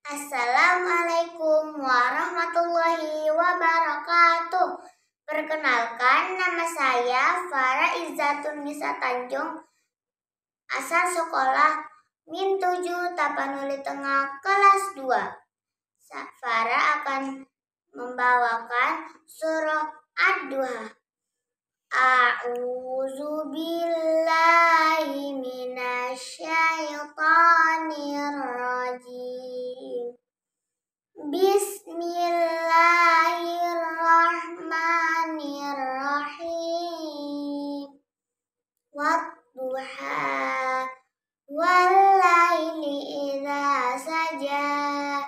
Assalamualaikum warahmatullahi wabarakatuh. Perkenalkan nama saya Farah Izzatun Nisa Tanjung. Asal sekolah Min 7 Tapanuli Tengah kelas 2. Farah akan membawakan surah Ad-Duha. جاء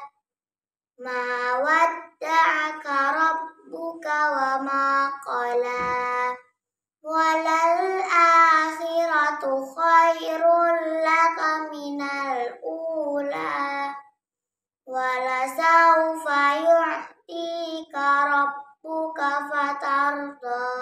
ما ودعك ربك وما قلى وللآخرة خير لك من الأولى ولسوف يعطيك ربك فترضى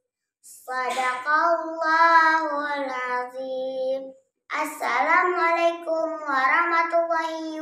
Sadaqallahul azim. Assalamualaikum warahmatullahi